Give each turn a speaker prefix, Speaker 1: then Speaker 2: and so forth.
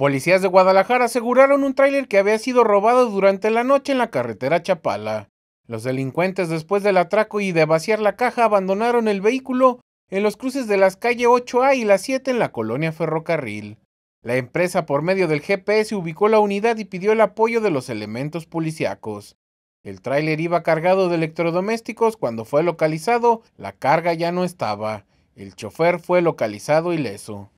Speaker 1: Policías de Guadalajara aseguraron un tráiler que había sido robado durante la noche en la carretera Chapala. Los delincuentes, después del atraco y de vaciar la caja, abandonaron el vehículo en los cruces de las calles 8A y las 7 en la colonia Ferrocarril. La empresa, por medio del GPS, ubicó la unidad y pidió el apoyo de los elementos policíacos. El tráiler iba cargado de electrodomésticos. Cuando fue localizado, la carga ya no estaba. El chofer fue localizado ileso.